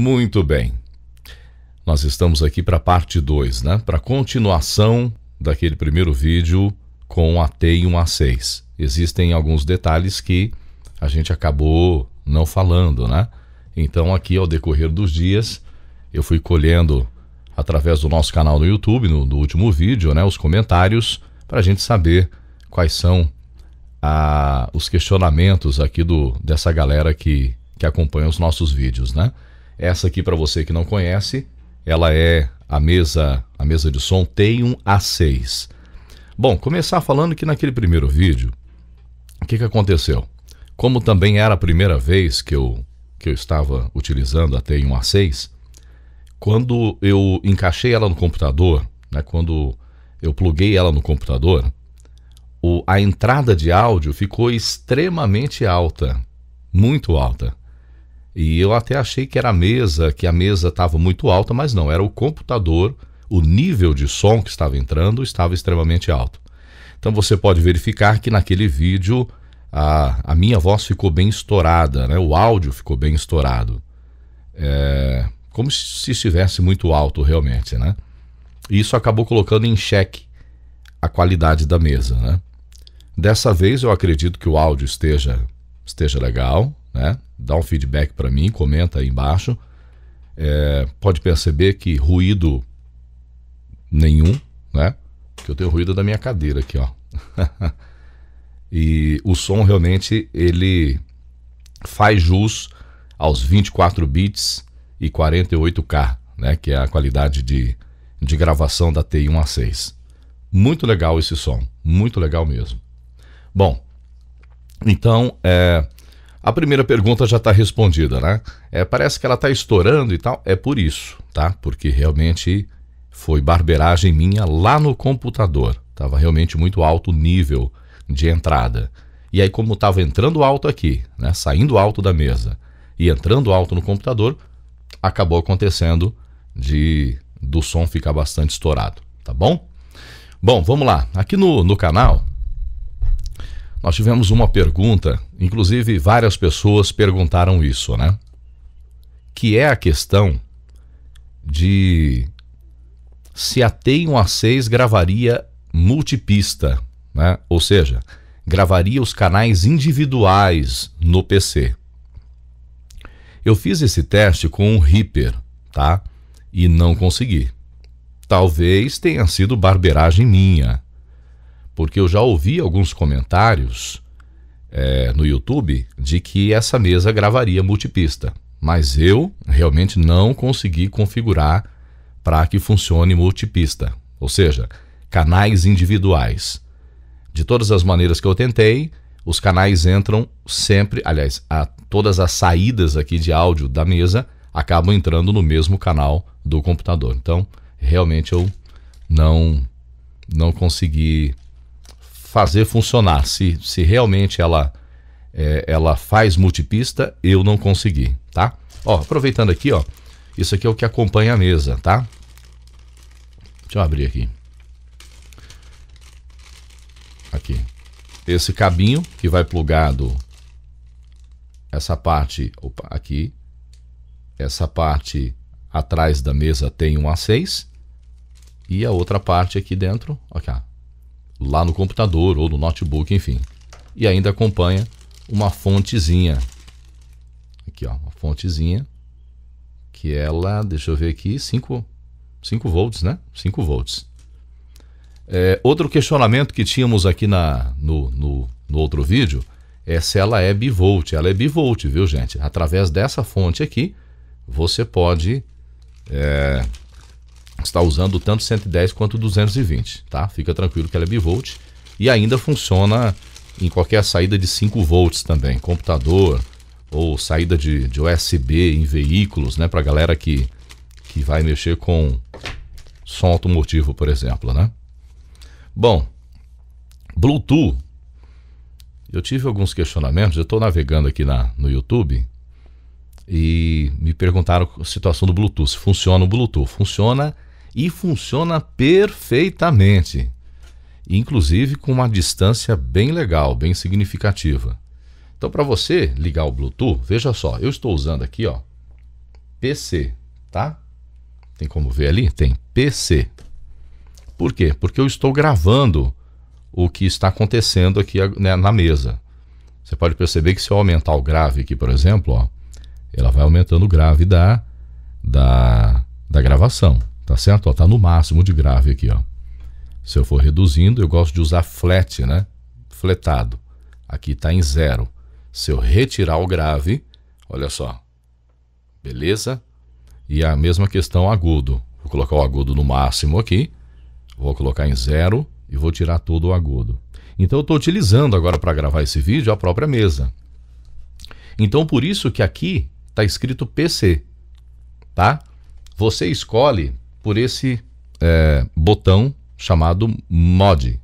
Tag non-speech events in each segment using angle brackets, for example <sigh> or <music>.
Muito bem. Nós estamos aqui para a parte 2, né? Para continuação daquele primeiro vídeo com a T e um A6. Existem alguns detalhes que a gente acabou não falando, né? Então aqui ao decorrer dos dias eu fui colhendo através do nosso canal no YouTube, no, no último vídeo, né, os comentários para a gente saber quais são a, os questionamentos aqui do dessa galera que que acompanha os nossos vídeos, né? Essa aqui para você que não conhece, ela é a mesa, a mesa de som tem um A6. Bom, começar falando que naquele primeiro vídeo, o que, que aconteceu? Como também era a primeira vez que eu, que eu estava utilizando a T1 A6, quando eu encaixei ela no computador, né, quando eu pluguei ela no computador, o, a entrada de áudio ficou extremamente alta, muito alta. E eu até achei que era a mesa, que a mesa estava muito alta, mas não, era o computador, o nível de som que estava entrando estava extremamente alto. Então você pode verificar que naquele vídeo a, a minha voz ficou bem estourada, né? o áudio ficou bem estourado. É, como se estivesse muito alto realmente, né? E isso acabou colocando em xeque a qualidade da mesa, né? Dessa vez eu acredito que o áudio esteja, esteja legal, né? Dá um feedback para mim, comenta aí embaixo. É, pode perceber que ruído nenhum, né? Que eu tenho ruído da minha cadeira aqui, ó. <laughs> e o som realmente ele faz jus aos 24 bits e 48K, né? Que é a qualidade de, de gravação da t 1 a 6 Muito legal esse som, muito legal mesmo. Bom, então é, a primeira pergunta já está respondida, né? É, parece que ela está estourando e tal. É por isso, tá? Porque realmente foi barbeiragem minha lá no computador. Tava realmente muito alto o nível de entrada. E aí, como estava entrando alto aqui, né? Saindo alto da mesa e entrando alto no computador, acabou acontecendo de do som ficar bastante estourado, tá bom? Bom, vamos lá. Aqui no, no canal nós tivemos uma pergunta, inclusive várias pessoas perguntaram isso, né? Que é a questão de se a TEI a 6 gravaria multipista, né? Ou seja, gravaria os canais individuais no PC. Eu fiz esse teste com um Reaper, tá? E não consegui. Talvez tenha sido barbeiragem minha, porque eu já ouvi alguns comentários é, no YouTube de que essa mesa gravaria multipista, mas eu realmente não consegui configurar para que funcione multipista, ou seja, canais individuais. De todas as maneiras que eu tentei, os canais entram sempre, aliás, a, todas as saídas aqui de áudio da mesa acabam entrando no mesmo canal do computador. Então, realmente eu não não consegui fazer funcionar. Se, se realmente ela, é, ela faz multipista, eu não consegui, tá? Ó, aproveitando aqui, ó, isso aqui é o que acompanha a mesa, tá? Deixa eu abrir aqui. Aqui. Esse cabinho que vai plugado essa parte opa, aqui, essa parte atrás da mesa tem um A6 e a outra parte aqui dentro, ó, aqui, ó, lá no computador ou no notebook, enfim. E ainda acompanha uma fontezinha. Aqui, ó, uma fontezinha que ela, deixa eu ver aqui, 5 5 volts, né? 5 volts. É, outro questionamento que tínhamos aqui na, no, no, no outro vídeo é se ela é bivolt. Ela é bivolt, viu, gente? Através dessa fonte aqui, você pode é, está usando tanto 110 quanto 220, tá? Fica tranquilo que ela é bivolt e ainda funciona em qualquer saída de 5 volts também, computador ou saída de, de USB em veículos, né? Para galera que, que vai mexer com som automotivo, por exemplo, né? Bom, Bluetooth. Eu tive alguns questionamentos, eu estou navegando aqui na, no YouTube e me perguntaram a situação do Bluetooth. Funciona o Bluetooth? Funciona e funciona perfeitamente, inclusive com uma distância bem legal, bem significativa. Então, para você ligar o Bluetooth, veja só, eu estou usando aqui, ó, PC, tá? Tem como ver ali? Tem PC. Por quê? Porque eu estou gravando o que está acontecendo aqui né, na mesa. Você pode perceber que se eu aumentar o grave aqui, por exemplo, ó, ela vai aumentando o grave da, da, da gravação. Tá certo? Ó, tá no máximo de grave aqui, ó. Se eu for reduzindo, eu gosto de usar flat, né? Fletado. Aqui tá em zero. Se eu retirar o grave, olha só. Beleza? E a mesma questão agudo. Vou colocar o agudo no máximo aqui. Vou colocar em zero e vou tirar todo o agudo. Então eu estou utilizando agora para gravar esse vídeo a própria mesa. Então por isso que aqui está escrito PC, tá? Você escolhe por esse é, botão chamado mod.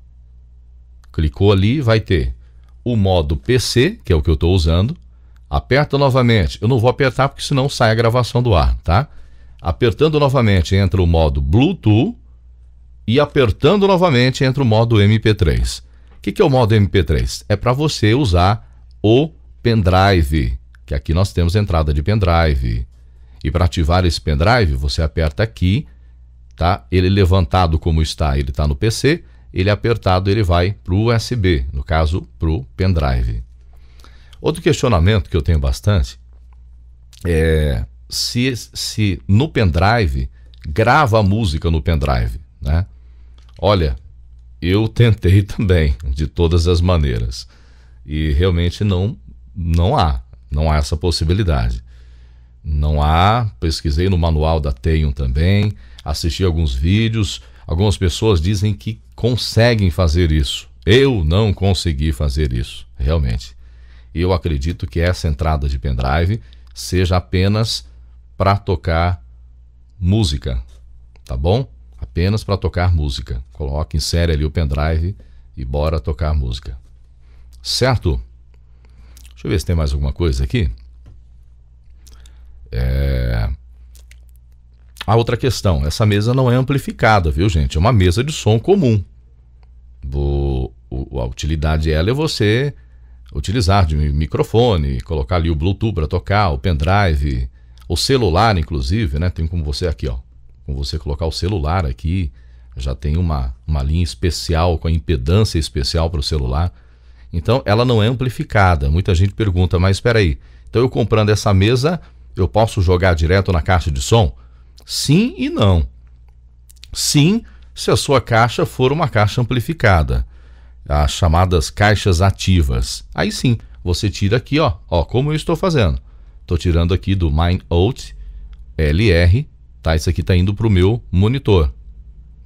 Clicou ali, vai ter o modo PC, que é o que eu estou usando. Aperta novamente. Eu não vou apertar porque senão sai a gravação do ar, tá? Apertando novamente entra o modo Bluetooth e apertando novamente entra o modo MP3. O que, que é o modo MP3? É para você usar o pendrive, que aqui nós temos entrada de pendrive. E para ativar esse pendrive, você aperta aqui tá? Ele levantado como está, ele está no PC, ele apertado, ele vai para o USB, no caso, para o pendrive. Outro questionamento que eu tenho bastante é se, se no pendrive grava a música no pendrive, né? Olha, eu <laughs> tentei também, de todas as maneiras. E realmente não, não há, não há essa possibilidade. Não há, pesquisei no manual da Teium também, assisti alguns vídeos. Algumas pessoas dizem que conseguem fazer isso. Eu não consegui fazer isso, realmente. E eu acredito que essa entrada de pendrive seja apenas para tocar música, tá bom? Apenas para tocar música. Coloque em série ali o pendrive e bora tocar música. Certo? Deixa eu ver se tem mais alguma coisa aqui. É... A outra questão, essa mesa não é amplificada, viu, gente? É uma mesa de som comum. O, o, a utilidade dela é você utilizar de microfone, colocar ali o Bluetooth para tocar, o pendrive, o celular, inclusive, né? Tem como você aqui, ó. Com você colocar o celular aqui, já tem uma, uma linha especial, com a impedância especial para o celular. Então, ela não é amplificada. Muita gente pergunta, mas espera aí, então eu comprando essa mesa, eu posso jogar direto na caixa de som? Sim e não. Sim, se a sua caixa for uma caixa amplificada, as chamadas caixas ativas. Aí sim, você tira aqui, ó, ó como eu estou fazendo. Estou tirando aqui do MineOut LR, tá? Isso aqui está indo para o meu monitor,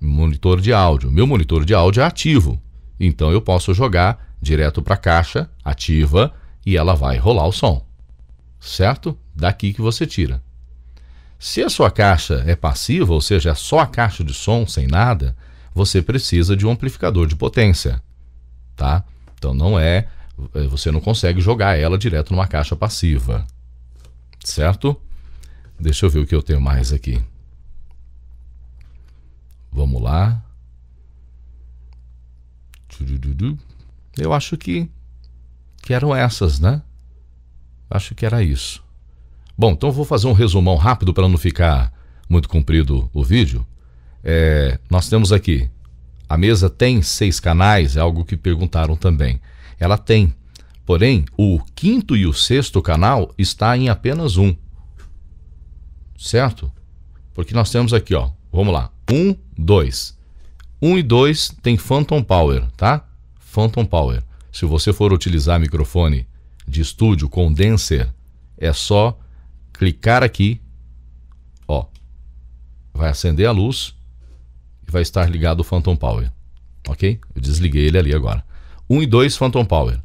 monitor de áudio. Meu monitor de áudio é ativo, então eu posso jogar direto para a caixa ativa e ela vai rolar o som, certo? Daqui que você tira. Se a sua caixa é passiva, ou seja, é só a caixa de som sem nada, você precisa de um amplificador de potência, tá? Então não é, eh, você não consegue jogar ela direto numa caixa passiva, certo? Deixa eu ver o que eu tenho mais aqui. Vamos lá. Eu acho que, que eram essas, né? Acho que era isso. Bom, então vou fazer um resumão rápido para não ficar muito comprido o vídeo. É, nós temos aqui, a mesa tem seis canais, é algo que perguntaram também. Ela tem, porém, o quinto e o sexto canal está em apenas um, certo? Porque nós temos aqui, ó, vamos lá, um, dois. Um e dois tem Phantom Power, tá? Phantom Power. Se você for utilizar microfone de estúdio condenser, é só clicar aqui, ó, vai acender a luz e vai estar ligado o Phantom Power, ok? Eu desliguei ele ali agora. 1 e 2 Phantom Power.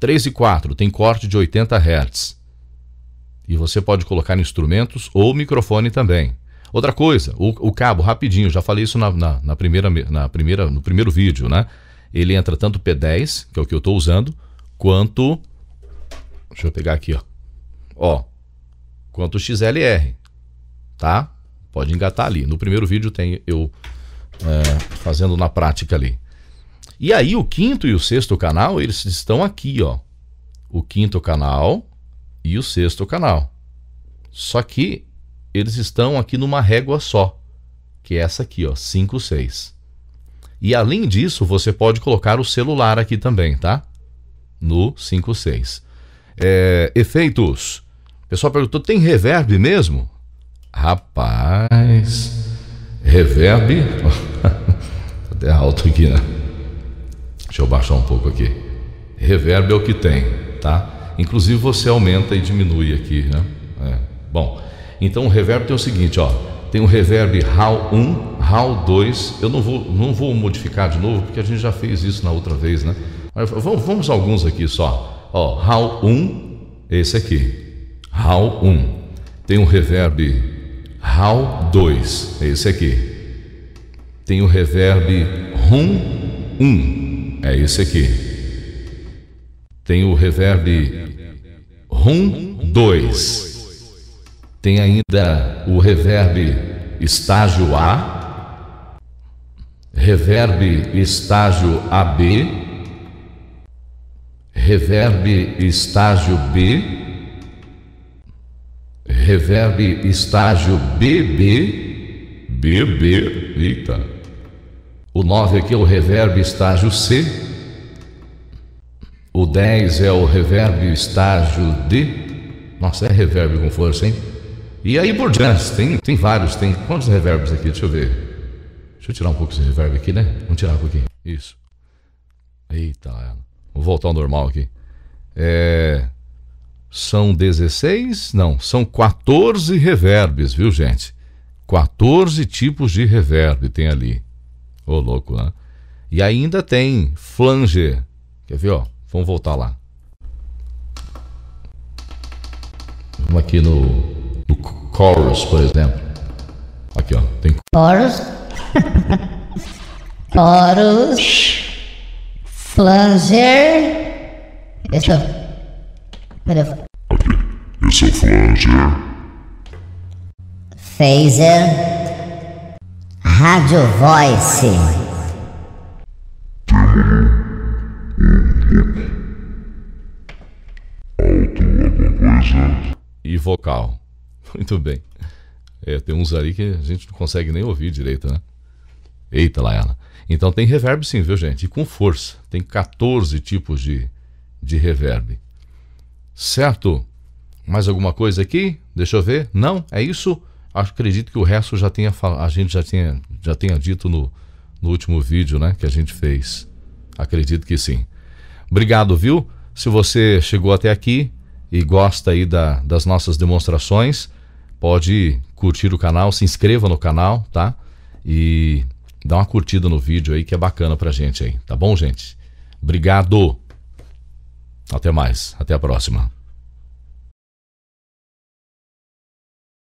3 e 4 tem corte de 80 Hz. E você pode colocar instrumentos ou microfone também. Outra coisa, o, o cabo, rapidinho, já falei isso na, na, na, primeira, na primeira, no primeiro vídeo, né? Ele entra tanto P10, que é o que eu estou usando, quanto... Deixa eu pegar aqui, ó. Ó, quanto o XLR, tá? Pode engatar ali. No primeiro vídeo tem eu é, fazendo na prática ali. E aí o quinto e o sexto canal, eles estão aqui, ó. O quinto canal e o sexto canal. Só que eles estão aqui numa régua só, que é essa aqui, ó, 5, 6. E além disso, você pode colocar o celular aqui também, tá? No 5, 6. É, efeitos pessoal perguntou: tem reverb mesmo? Rapaz, reverb. <laughs> Até alto aqui, né? Deixa eu baixar um pouco aqui. Reverb é o que tem, tá? Inclusive você aumenta e diminui aqui, né? É. Bom, então o reverb tem o seguinte, ó. Tem o reverb RAW 1, RAW 2. Eu não vou, não vou modificar de novo, porque a gente já fez isso na outra vez, né? vamos, alguns aqui só. Ó, RAW 1, esse aqui. HAL 1. Tem o reverb HAL 2, é esse aqui. Tem o reverb RUM 1, é esse aqui. Tem o reverb RUM 2. Tem ainda o reverb estágio A, reverb estágio AB, reverb estágio B Reverb estágio BB. BB. Eita. O 9 aqui é o reverb estágio C. O 10 é o reverb estágio D. Nossa, é reverb com força, hein? E aí por diante, tem, tem vários, tem quantos reverbs aqui? Deixa eu ver. Deixa eu tirar um pouco esse reverb aqui, né? Vamos tirar um pouquinho. Isso. Eita, vou voltar ao normal aqui. É, são 16, não, são 14 reverbes, viu, gente? 14 tipos de reverb tem ali. Ô, oh, louco, né? E ainda tem flange. Quer ver, ó? Vamos voltar lá. Vamos aqui no, no chorus, por exemplo. Aqui, ó. Tem chorus. <laughs> chorus. Flanger. Esse para... Esse é o Flanger. Phaser. Rádio Voice. E vocal. Muito bem. É, tem uns ali que a gente não consegue nem ouvir direito, né? Eita lá ela. Então tem reverb sim, viu gente? E com força. Tem 14 tipos de, de reverb. Certo? Mais alguma coisa aqui? Deixa eu ver. Não? É isso? Acredito que o resto já tenha a gente já tenha, já tenha dito no, no último vídeo né, que a gente fez. Acredito que sim. Obrigado, viu? Se você chegou até aqui e gosta aí da, das nossas demonstrações, pode curtir o canal, se inscreva no canal, tá? E dá uma curtida no vídeo aí que é bacana pra gente aí, tá bom, gente? Obrigado! Até mais, até a próxima.